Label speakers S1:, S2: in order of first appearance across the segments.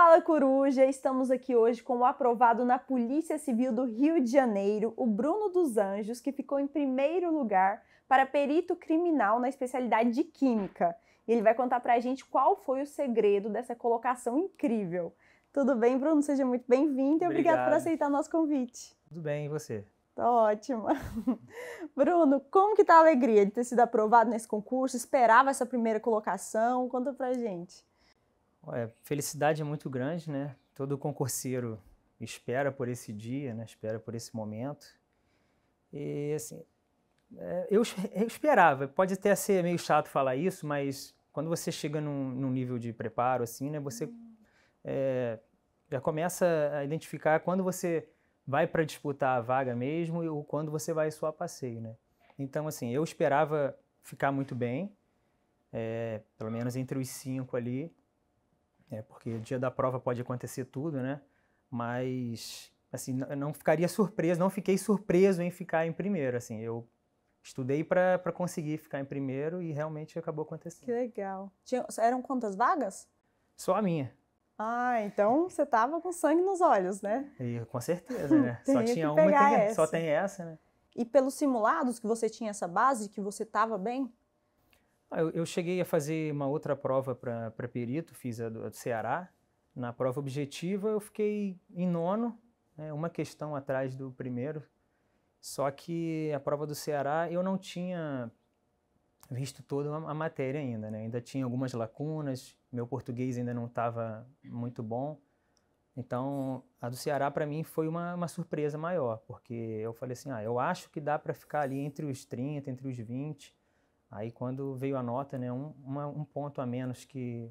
S1: Fala Coruja! Estamos aqui hoje com o aprovado na Polícia Civil do Rio de Janeiro, o Bruno dos Anjos, que ficou em primeiro lugar para perito criminal na especialidade de Química. E ele vai contar para a gente qual foi o segredo dessa colocação incrível. Tudo bem, Bruno? Seja muito bem-vindo e obrigado por aceitar nosso convite.
S2: Tudo bem, e você?
S1: Tô ótima. Bruno, como que tá a alegria de ter sido aprovado nesse concurso? Esperava essa primeira colocação? Conta pra gente.
S2: É, felicidade é muito grande, né? Todo concurseiro espera por esse dia, né? Espera por esse momento. E assim, é, eu, eu, esperava. Pode até ser meio chato falar isso, mas quando você chega num, num nível de preparo, assim, né? Você é, já começa a identificar quando você vai para disputar a vaga mesmo ou quando você vai só a passeio, né? Então, assim, eu esperava ficar muito bem, é, pelo menos entre os cinco ali, é, porque o dia da prova pode acontecer tudo, né? Mas, assim, não ficaria surpreso, não fiquei surpreso em ficar em primeiro, assim. Eu estudei para conseguir ficar em primeiro e realmente acabou acontecendo.
S1: Que legal. Tinha, eram quantas vagas? Só a minha. Ah, então você tava com sangue nos olhos, né?
S2: E, com certeza, né? só tinha uma e tem, só tem essa, né?
S1: E pelos simulados que você tinha essa base, que você tava bem?
S2: Ah, eu, eu, cheguei a fazer uma outra prova para perito, fiz a do, a do, Ceará. Na prova objetiva eu fiquei em nono, né, uma questão atrás do primeiro. Só que a prova do Ceará eu não tinha visto toda a matéria ainda, né? Ainda tinha algumas lacunas, meu português ainda não estava muito bom. Então, a do Ceará para mim foi uma, uma, surpresa maior, porque eu falei assim, ah, eu acho que dá para ficar ali entre os 30, entre os 20, Aí quando veio a nota, né, um, uma, um ponto a menos que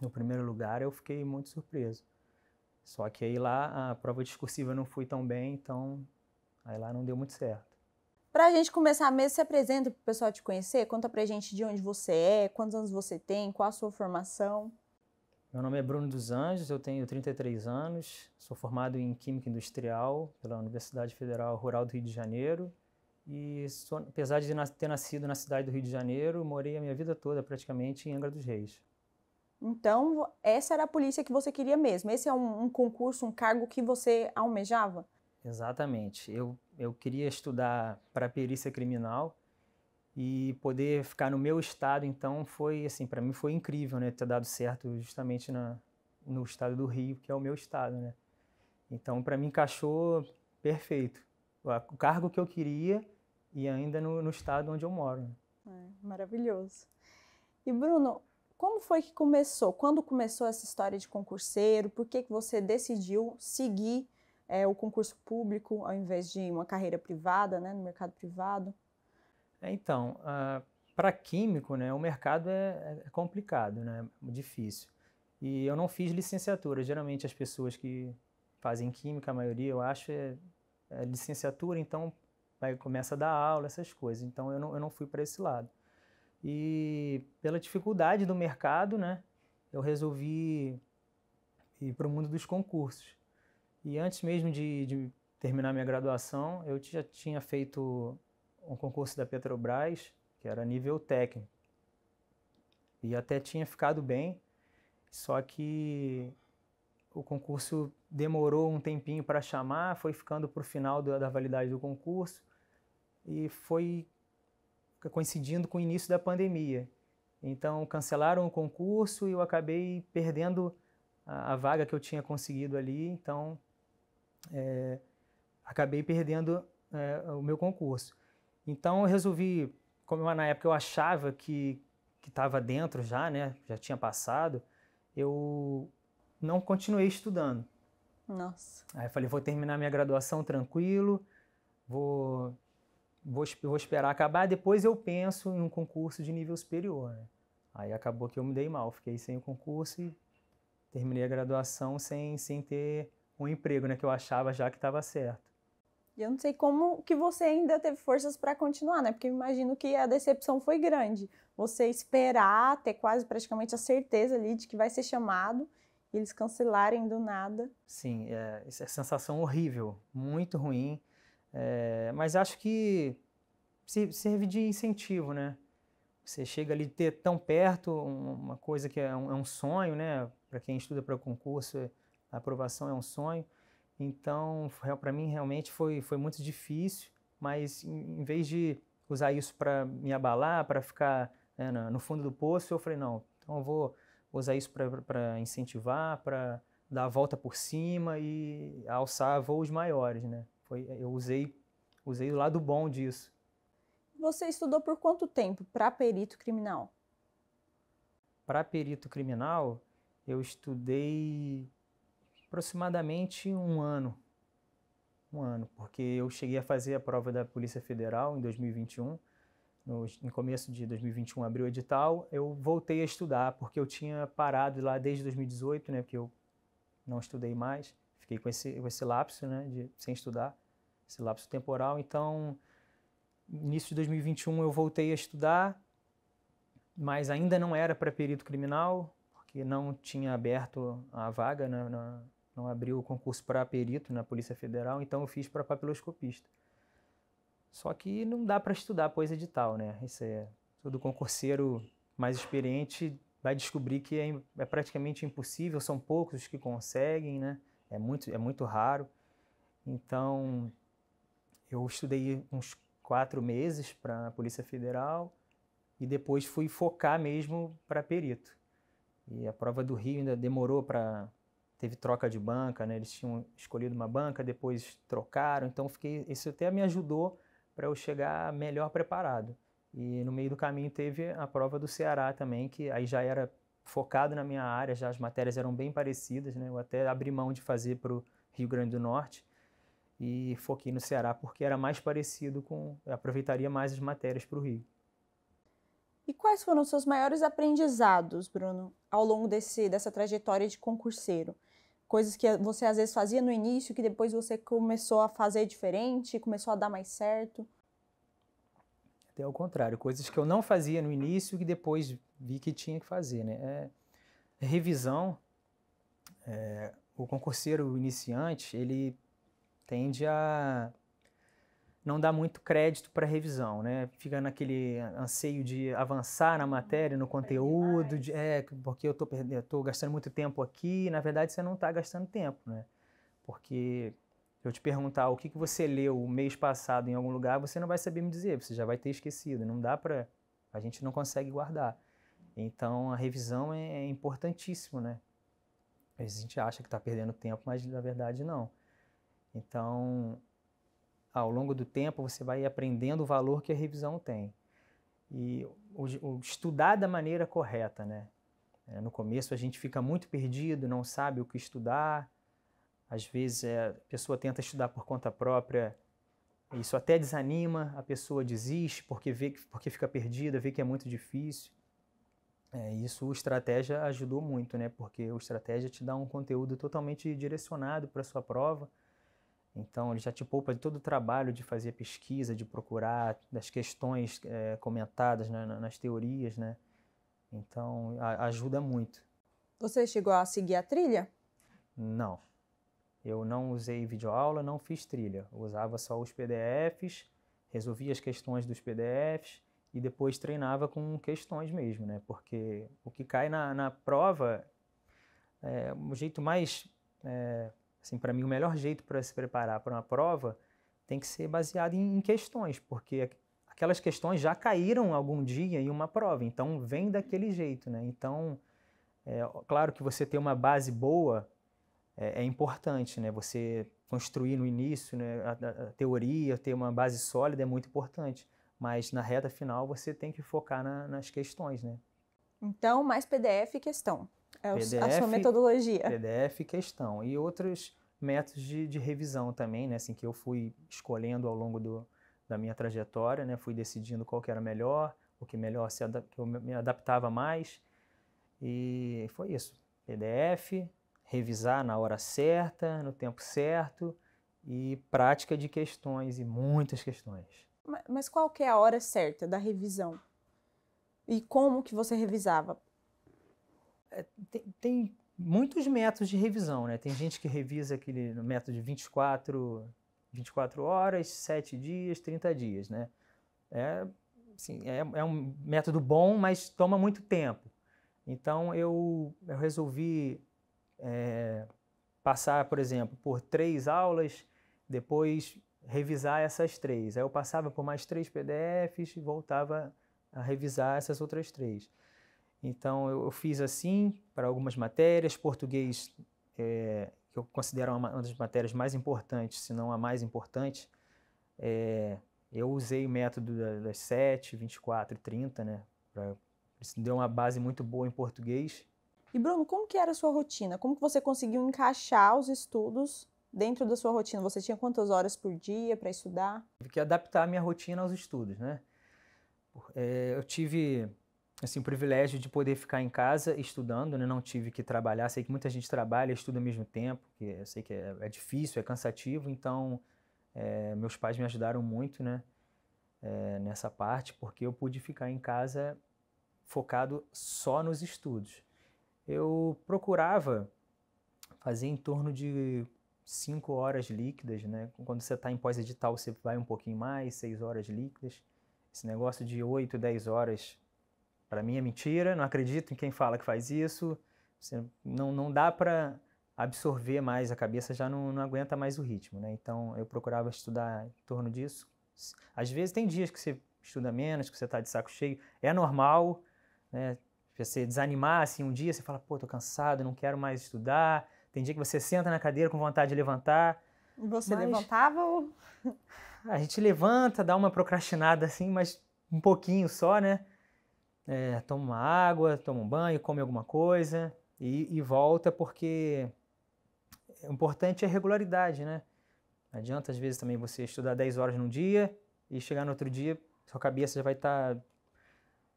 S2: no primeiro lugar, eu fiquei muito surpreso. Só que aí lá a prova discursiva não foi tão bem, então aí lá não deu muito certo.
S1: Para a gente começar mesmo, se apresenta para o pessoal te conhecer, conta para a gente de onde você é, quantos anos você tem, qual a sua formação.
S2: Meu nome é Bruno dos Anjos, eu tenho 33 anos, sou formado em Química Industrial pela Universidade Federal Rural do Rio de Janeiro, e sou, apesar de ter nascido na cidade do Rio de Janeiro, morei a minha vida toda praticamente em Angra dos Reis.
S1: Então, essa era a polícia que você queria mesmo? Esse é um, um concurso, um cargo que você almejava?
S2: Exatamente. Eu, eu queria estudar para perícia criminal e poder ficar no meu estado, então foi assim, para mim foi incrível, né, ter dado certo justamente na, no estado do Rio, que é o meu estado, né? Então, para mim encaixou perfeito. O cargo que eu queria e ainda no, no estado onde eu moro.
S1: É, maravilhoso. E Bruno, como foi que começou? Quando começou essa história de concurseiro? Por que, que você decidiu seguir é, o concurso público ao invés de uma carreira privada, né, no mercado privado?
S2: É, então, uh, ah, para químico, né, o mercado é, é complicado, né, difícil. E eu não fiz licenciatura. Geralmente as pessoas que fazem química, a maioria, eu acho, é, é licenciatura. Então, aí né, começa a dar aula, essas coisas. Então eu não, eu não fui para esse lado. E pela dificuldade do mercado, né, eu resolvi ir para o mundo dos concursos. E antes mesmo de, de terminar minha graduação, eu já tinha feito um concurso da Petrobras, que era nível técnico. E até tinha ficado bem, só que o concurso demorou um tempinho para chamar, foi ficando para o final da, da validade do concurso e foi coincidindo com o início da pandemia. Então cancelaram o concurso e eu acabei perdendo a, a vaga que eu tinha conseguido ali. Então é, acabei perdendo é, o meu concurso. Então eu resolvi, como na época eu achava que estava dentro já, né, já tinha passado, eu não continuei estudando. Nossa. Aí eu falei, vou terminar minha graduação tranquilo, vou vou, vou esperar acabar, depois eu penso em um concurso de nível superior. Né? Aí acabou que eu me dei mal, fiquei sem o concurso e terminei a graduação sem, sem ter um emprego, né, que eu achava já que estava certo.
S1: E eu não sei como que você ainda teve forças para continuar, né? Porque imagino que a decepção foi grande. Você esperar ter quase praticamente a certeza ali de que vai ser chamado e eles cancelarem do nada.
S2: Sim, é, é sensação horrível, muito ruim. É, mas acho que serve de incentivo, né? Você chega ali ter tão perto uma coisa que é um, é um sonho, né? Para quem estuda para concurso, é, a aprovação é um sonho. Então, para mim realmente foi, foi muito difícil, mas em, em vez de usar isso para me abalar, para ficar né, no fundo do poço, eu falei não, então eu vou usar isso para incentivar, para dar a volta por cima e alçar voos maiores, né? Foi, eu usei, usei o lado bom disso.
S1: Você estudou por quanto tempo para perito criminal?
S2: Para perito criminal, eu estudei aproximadamente um ano. Um ano, porque eu cheguei a fazer a prova da Polícia Federal em 2021. No, no começo de 2021 abriu o edital, eu voltei a estudar, porque eu tinha parado lá desde 2018, né, porque eu não estudei mais. Fiquei com esse, com esse lapso, né, de, sem estudar, esse lapso temporal. Então, início de 2021 eu voltei a estudar, mas ainda não era para perito criminal, porque não tinha aberto a vaga, na, né, na, não abriu o concurso para perito na Polícia Federal, então eu fiz para papiloscopista. Só que não dá para estudar pós-edital, né? Isso é todo concurseiro mais experiente vai descobrir que é, é praticamente impossível, são poucos os que conseguem, né? é muito, é muito raro. Então, eu estudei uns quatro meses para a Polícia Federal e depois fui focar mesmo para perito. E a prova do Rio ainda demorou para. Teve troca de banca, né? eles tinham escolhido uma banca, depois trocaram, então fiquei, isso até me ajudou para eu chegar melhor preparado. E no meio do caminho teve a prova do Ceará também, que aí já era focado na minha área, já as matérias eram bem parecidas, né? Eu até abri mão de fazer para o Rio Grande do Norte e foquei no Ceará porque era mais parecido com, eu aproveitaria mais as matérias para o Rio.
S1: E quais foram os seus maiores aprendizados, Bruno, ao longo desse, dessa trajetória de concurseiro? Coisas que você às vezes fazia no início, que depois você começou a fazer diferente, começou a dar mais certo?
S2: até ao contrário, coisas que eu não fazia no início e depois vi que tinha que fazer. Né? É, revisão, é, o concurseiro iniciante, ele tende a não dar muito crédito para revisão, né? Fica naquele anseio de avançar na matéria, no conteúdo, de, é, porque eu tô, estou gastando muito tempo aqui, na verdade você não está gastando tempo, né? Porque eu te perguntar o que, que você leu o mês passado em algum lugar, você não vai saber me dizer, você já vai ter esquecido. Não dá para. A gente não consegue guardar. Então a revisão é, é importantíssimo, né? Às vezes a gente acha que está perdendo tempo, mas na verdade não. Então, ao longo do tempo, você vai aprendendo o valor que a revisão tem. E o, o estudar da maneira correta, né? É, no começo a gente fica muito perdido, não sabe o que estudar às vezes é, a pessoa tenta estudar por conta própria, isso até desanima, a pessoa desiste porque, vê, porque fica perdida, vê que é muito difícil. É, isso o Estratégia ajudou muito, né? Porque o Estratégia te dá um conteúdo totalmente direcionado para a sua prova. Então, ele já te poupa de todo o trabalho de fazer pesquisa, de procurar, das questões é, comentadas né, nas teorias, né? Então, a, ajuda muito.
S1: Você chegou a seguir a trilha?
S2: Não. Eu não usei videoaula, não fiz trilha. Eu usava só os PDFs, resolvia as questões dos PDFs e depois treinava com questões mesmo, né? Porque o que cai na, na prova é o jeito mais, é, assim, para mim, o melhor jeito para se preparar para uma prova tem que ser baseado em, em questões, porque aquelas questões já caíram algum dia em uma prova, então vem daquele jeito, né? Então, é, claro que você ter uma base boa é, é importante, né? Você construir no início né, a, a, teoria, ter uma base sólida é muito importante, mas na reta final você tem que focar na, nas questões, né?
S1: Então, mais PDF e questão. É PDF, a sua metodologia.
S2: PDF e questão. E outros métodos de, de, revisão também, né? Assim, que eu fui escolhendo ao longo do, da minha trajetória, né? Fui decidindo qual que era melhor, o que melhor se que eu me adaptava mais. E foi isso. PDF, revisar na hora certa, no tempo certo e prática de questões e muitas questões.
S1: Mas qual que é a hora certa da revisão? E como que você revisava? É, tem, tem
S2: muitos métodos de revisão, né? Tem gente que revisa aquele método de 24, 24 horas, 7 dias, 30 dias, né? É, assim, é, é um método bom, mas toma muito tempo. Então eu, eu resolvi é, passar, por exemplo, por três aulas, depois revisar essas três. Aí eu passava por mais três PDFs e voltava a revisar essas outras três. Então eu, eu fiz assim para algumas matérias, português, é, que eu considero uma, uma, das matérias mais importantes, se não a mais importante. É, eu usei o método das 7, 24 e 30, né? Pra, isso deu uma base muito boa em português
S1: e Bruno, como que era a sua rotina? Como que você conseguiu encaixar os estudos dentro da sua rotina? Você tinha quantas horas por dia para estudar?
S2: Tive que adaptar a minha rotina aos estudos, né? É, eu tive assim o privilégio de poder ficar em casa estudando, né? Não tive que trabalhar. Sei que muita gente trabalha, e estuda ao mesmo tempo, que eu sei que é, é difícil, é cansativo. Então, é, meus pais me ajudaram muito, né? É, nessa parte, porque eu pude ficar em casa focado só nos estudos eu procurava fazer em torno de 5 horas líquidas, né? Quando você está em pós-edital, você vai um pouquinho mais, 6 horas líquidas. Esse negócio de 8, 10 horas, para mim é mentira, não acredito em quem fala que faz isso. Você não, não dá para absorver mais, a cabeça já não, não aguenta mais o ritmo, né? Então eu procurava estudar em torno disso. Às vezes tem dias que você estuda menos, que você está de saco cheio, é normal, né? você desanimar assim um dia, você fala, pô, tô cansado, não quero mais estudar. Tem dia que você senta na cadeira com vontade de levantar.
S1: Você mas... levantava ou...
S2: A gente levanta, dá uma procrastinada assim, mas um pouquinho só, né? É, toma uma água, toma um banho, come alguma coisa e, e volta, porque o importante é regularidade, né? Não adianta às vezes também você estudar 10 horas num dia e chegar no outro dia, sua cabeça já vai estar tá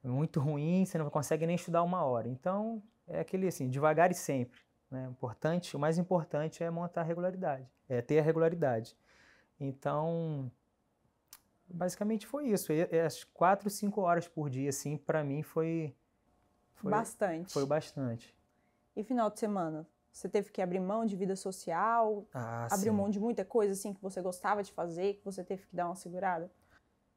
S2: muito ruim, você não consegue nem estudar uma hora. Então, é aquele assim, devagar e sempre. Né? Importante, o mais importante é montar a regularidade, é ter a regularidade. Então, basicamente foi isso. as quatro, cinco horas por dia, assim, para mim foi,
S1: foi bastante. Foi
S2: bastante.
S1: E final de semana, você teve que abrir mão de vida social,
S2: ah, sim. mão de
S1: muita coisa assim que você gostava de fazer, que você teve que dar uma segurada?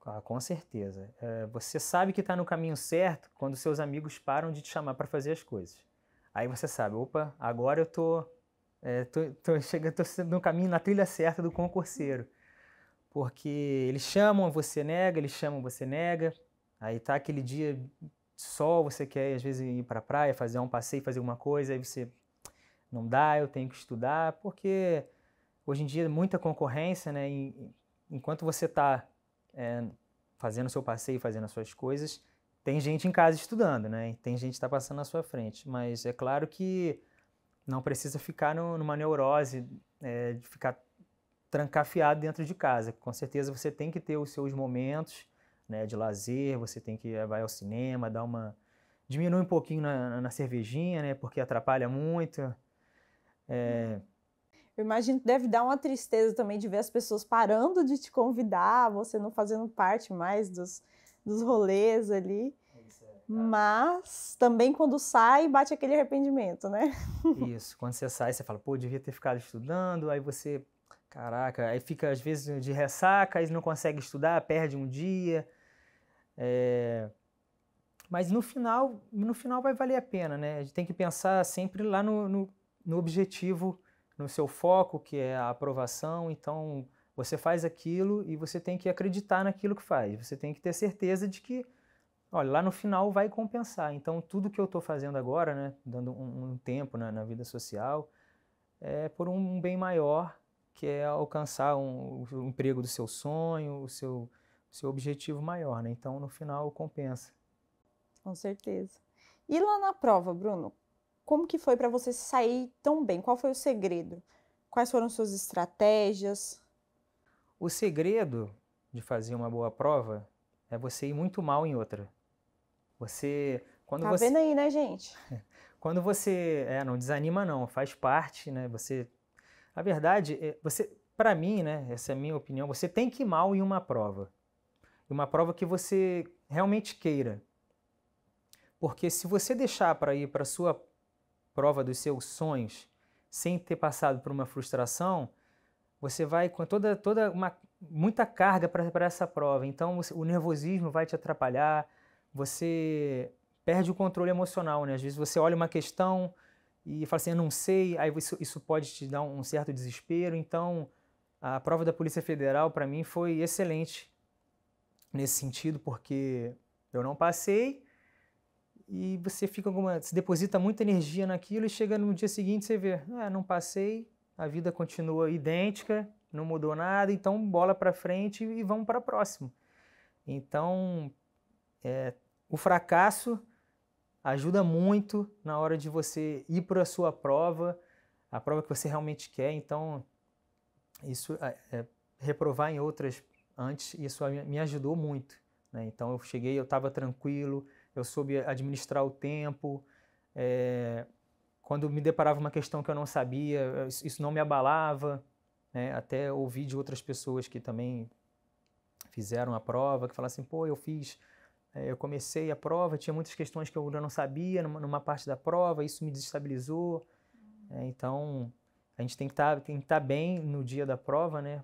S2: Ah, com certeza. É, você sabe que está no caminho certo quando seus amigos param de te chamar para fazer as coisas. Aí você sabe, opa, agora eu tô, é, tô, tô, chega, tô no caminho, na trilha certa do concurseiro. Porque eles chamam, você nega, eles chamam, você nega. Aí tá aquele dia sol, você quer às vezes ir para a praia, fazer um passeio, fazer alguma coisa, aí você não dá, eu tenho que estudar, porque hoje em dia é muita concorrência, né? E, enquanto você está é, fazendo seu passeio, fazendo as suas coisas. Tem gente em casa estudando, né? Tem gente que está passando na sua frente. Mas é claro que não precisa ficar no, numa neurose, é, de ficar trancafiado dentro de casa. Com certeza você tem que ter os seus momentos né, de lazer, você tem que é, vai ao cinema, dar uma. diminui um pouquinho na, na cervejinha, né? Porque atrapalha muito. É, hum
S1: eu imagino que deve dar uma tristeza também de ver as pessoas parando de te convidar, você não fazendo parte mais dos, dos rolês ali. É, mas também quando sai, bate aquele arrependimento, né?
S2: Isso, quando você sai, você fala, pô, devia ter ficado estudando, aí você, caraca, aí fica às vezes de ressaca, aí não consegue estudar, perde um dia. É... Mas no final, no final vai valer a pena, né? A gente tem que pensar sempre lá no, no, no objetivo no seu foco, que é a aprovação. Então, você faz aquilo e você tem que acreditar naquilo que faz. Você tem que ter certeza de que, olha, lá no final vai compensar. Então, tudo que eu estou fazendo agora, né, dando um, um tempo na, na, vida social, é por um bem maior, que é alcançar um, o emprego do seu sonho, o seu, seu objetivo maior. Né? Então, no final, compensa.
S1: Com certeza. E lá na prova, Bruno, como que foi para você sair tão bem? Qual foi o segredo? Quais foram suas estratégias?
S2: O segredo de fazer uma boa prova é você ir muito mal em outra. Você quando tá você... vendo aí,
S1: né, gente?
S2: quando você, é, não desanima não, faz parte, né? Você, a verdade, é, você, para mim, né? Essa é a minha opinião. Você tem que ir mal em uma prova, uma prova que você realmente queira, porque se você deixar para ir para sua prova dos seus sonhos sem ter passado por uma frustração, você vai com toda, toda uma muita carga para essa prova. Então o nervosismo vai te atrapalhar, você perde o controle emocional, né? Às vezes você olha uma questão e fala assim, eu não sei, aí isso, isso pode te dar um certo desespero. Então a prova da Polícia Federal para mim foi excelente nesse sentido, porque eu não passei, e você fica alguma, se deposita muita energia naquilo e chega no dia seguinte você vê, ah, não passei, a vida continua idêntica, não mudou nada, então bola para frente e vamos para próximo. Então, é, o fracasso ajuda muito na hora de você ir para a sua prova, a prova que você realmente quer. Então, isso é, é reprovar em outras antes, isso me ajudou muito. Né? Então, eu cheguei, eu estava tranquilo, eu soube administrar o tempo. É, quando me deparava uma questão que eu não sabia, isso não me abalava. Né? Até ouvi de outras pessoas que também fizeram a prova, que falaram assim, pô, eu fiz, eh, eu comecei a prova, tinha muitas questões que eu não sabia numa, numa parte da prova, isso me desestabilizou. É, então, a gente tem que tá, estar tá bem no dia da prova, né?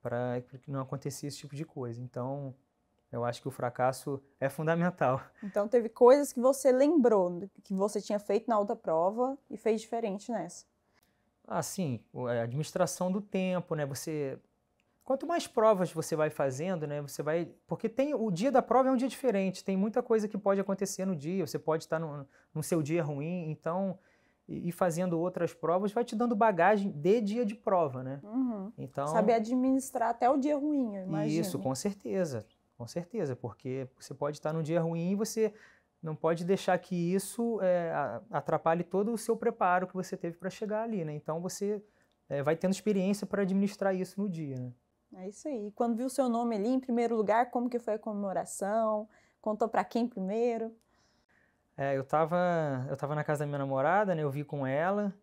S2: Para que não aconteça esse tipo de coisa. Então, eu acho que o fracasso é fundamental.
S1: Então teve coisas que você lembrou que você tinha feito na outra prova e fez diferente nessa.
S2: Ah, sim, é, a administração do tempo, né? Você quanto mais provas você vai fazendo, né, você vai, porque tem o dia da prova é um dia diferente, tem muita coisa que pode acontecer no dia, você pode estar no, no seu dia ruim, então e fazendo outras provas vai te dando bagagem de dia de prova, né? Uhum. Então saber
S1: administrar até o dia ruim, eu Isso, com
S2: certeza. Com certeza, porque você pode estar num dia ruim e você não pode deixar que isso é, atrapalhe todo o seu preparo que você teve para chegar ali, né? Então você é, vai tendo experiência para administrar isso no dia, né?
S1: É isso aí. Quando viu o seu nome ali em primeiro lugar, como que foi a comemoração? Contou para quem primeiro?
S2: É, eu estava eu tava na casa da minha namorada, né? Eu vi com ela.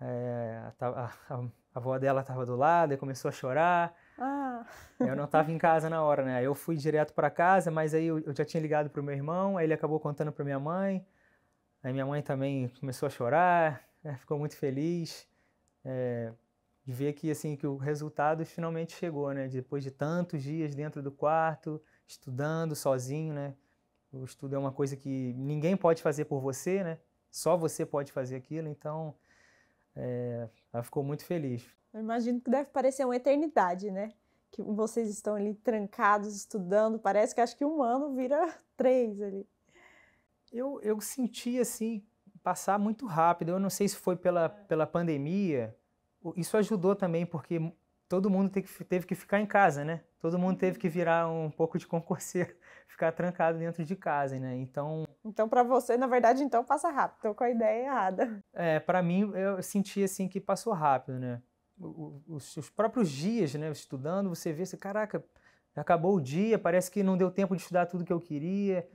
S2: É, a, a, a avó dela estava do lado e começou a chorar. Eu não estava em casa na hora, né? Eu fui direto para casa, mas aí eu, eu já tinha ligado para o meu irmão, aí ele acabou contando para minha mãe. Aí minha mãe também começou a chorar, né? ficou muito feliz é, de ver que assim que o resultado finalmente chegou, né? Depois de tantos dias dentro do quarto, estudando sozinho, né? O estudo é uma coisa que ninguém pode fazer por você, né? Só você pode fazer aquilo, então é, ela ficou muito feliz.
S1: Eu imagino que deve parecer uma eternidade, né? que vocês estão ali trancados estudando, parece que acho que um ano vira três ali.
S2: Eu, eu senti assim passar muito rápido. Eu não sei se foi pela, é. pela pandemia. Isso ajudou também porque todo mundo teve, teve que ficar em casa, né? Todo mundo teve uhum. que virar um pouco de concurseiro, ficar trancado dentro de casa, né? Então
S1: então, para você, na verdade, então passa rápido. Tô com a ideia errada.
S2: É, para mim, eu senti assim que passou rápido, né? os, seus próprios dias, né, estudando, você vê, você, caraca, acabou o dia, parece que não deu tempo de estudar tudo que eu queria.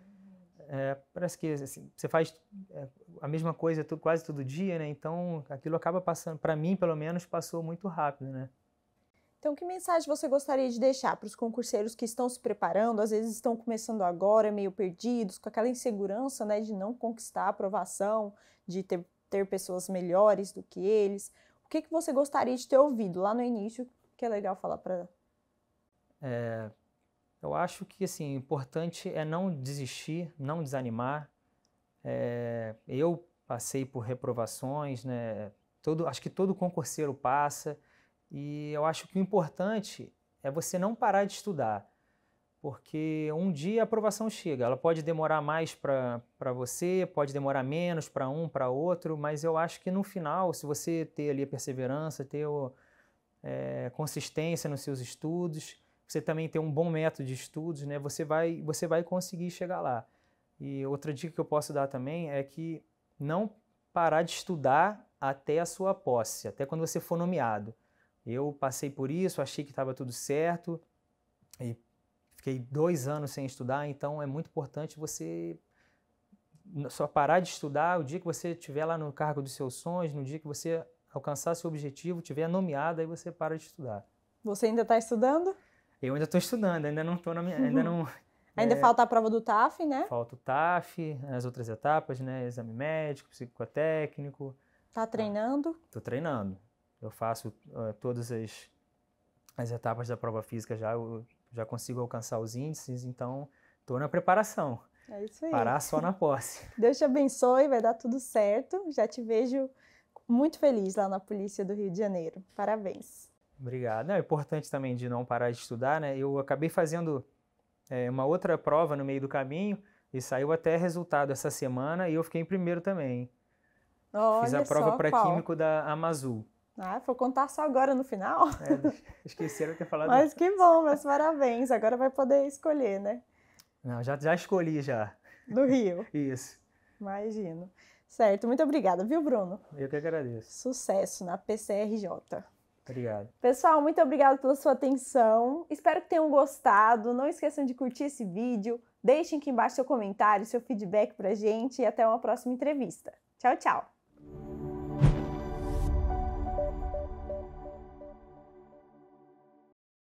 S2: É, parece que assim, você faz é, a mesma coisa quase todo dia, né? Então aquilo acaba passando, para mim pelo menos, passou muito rápido, né?
S1: Então, que mensagem você gostaria de deixar para os concurseiros que estão se preparando, às vezes estão começando agora, meio perdidos, com aquela insegurança né, de não conquistar a aprovação, de ter, ter pessoas melhores do que eles? que, que você gostaria de ter ouvido lá no início, que é legal falar para.
S2: É, eu acho que assim, importante é não desistir, não desanimar. É, eu passei por reprovações, né? Todo, acho que todo concurseiro passa. E eu acho que o importante é você não parar de estudar porque um dia a aprovação chega. Ela pode demorar mais para você, pode demorar menos para um, para outro, mas eu acho que no final, se você ter ali a perseverança, ter o, é, consistência nos seus estudos, você também ter um bom método de estudos, né, você, vai, você vai conseguir chegar lá. E outra dica que eu posso dar também é que não parar de estudar até a sua posse, até quando você for nomeado. Eu passei por isso, achei que estava tudo certo, e Fiquei dois anos sem estudar, então é muito importante você só parar de estudar o dia que você estiver lá no cargo dos seus sonhos, no dia que você alcançar seu objetivo, tiver nomeado, aí você para de estudar.
S1: Você ainda está estudando?
S2: Eu ainda estou estudando, ainda não estou na minha, ainda não. ainda é, falta
S1: a prova do TAF, né?
S2: Falta o TAF, as outras etapas, né? Exame médico, psicotécnico.
S1: Tá, tá. treinando?
S2: Estou ah, treinando. Eu faço uh, todas as, as etapas da prova física já. Eu, já consigo alcançar os índices, então estou na preparação. É isso aí. Parar só na posse.
S1: Deus te abençoe, vai dar tudo certo. Já te vejo muito feliz lá na Polícia do Rio de Janeiro. Parabéns.
S2: Obrigado. Não, é importante também de não parar de estudar, né? Eu acabei fazendo é, uma outra prova no meio do caminho e saiu até resultado essa semana e eu fiquei em primeiro também.
S1: Olha Fiz a prova para químico
S2: da Amazul.
S1: Ah, vou contar só agora no final? É,
S2: esqueceram que eu falado. Mas
S1: que bom, meus parabéns. Agora vai poder escolher, né?
S2: Não, já, já escolhi já. Do Rio. Isso.
S1: Imagino. Certo, muito obrigada, viu, Bruno?
S2: Eu que agradeço.
S1: Sucesso na PCRJ. Obrigado. Pessoal, muito obrigado pela sua atenção. Espero que tenham gostado. Não esqueçam de curtir esse vídeo. Deixem aqui embaixo seu comentário, seu feedback pra gente e até uma próxima entrevista. Tchau, tchau.